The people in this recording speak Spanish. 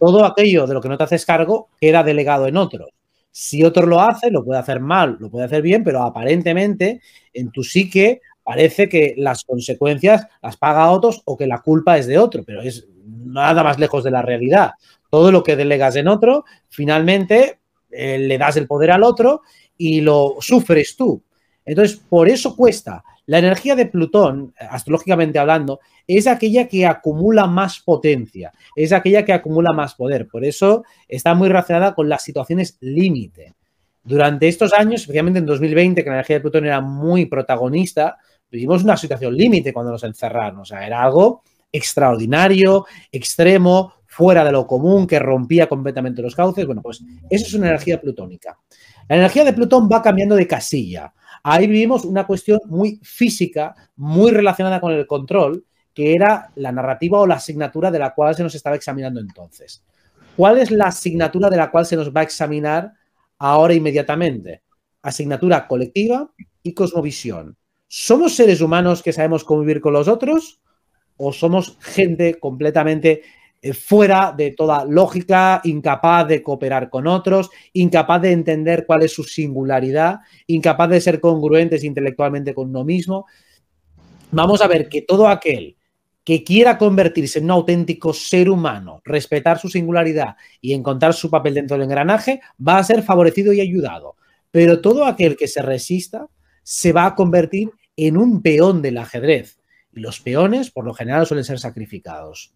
todo aquello de lo que no te haces cargo queda delegado en otro. Si otro lo hace, lo puede hacer mal, lo puede hacer bien, pero aparentemente en tu psique parece que las consecuencias las paga otros o que la culpa es de otro, pero es nada más lejos de la realidad. Todo lo que delegas en otro, finalmente eh, le das el poder al otro y lo sufres tú. Entonces, por eso cuesta. La energía de Plutón, astrológicamente hablando, es aquella que acumula más potencia, es aquella que acumula más poder. Por eso está muy relacionada con las situaciones límite. Durante estos años, especialmente en 2020, que la energía de Plutón era muy protagonista, vivimos una situación límite cuando nos encerraron. O sea, era algo extraordinario, extremo, fuera de lo común, que rompía completamente los cauces. Bueno, pues eso es una energía plutónica. La energía de Plutón va cambiando de casilla. Ahí vivimos una cuestión muy física, muy relacionada con el control, que era la narrativa o la asignatura de la cual se nos estaba examinando entonces. ¿Cuál es la asignatura de la cual se nos va a examinar ahora inmediatamente? Asignatura colectiva y cosmovisión. ¿Somos seres humanos que sabemos convivir con los otros? o somos gente completamente eh, fuera de toda lógica, incapaz de cooperar con otros, incapaz de entender cuál es su singularidad, incapaz de ser congruentes intelectualmente con uno mismo. Vamos a ver que todo aquel que quiera convertirse en un auténtico ser humano, respetar su singularidad y encontrar su papel dentro del engranaje, va a ser favorecido y ayudado. Pero todo aquel que se resista se va a convertir en un peón del ajedrez. Y los peones, por lo general, suelen ser sacrificados.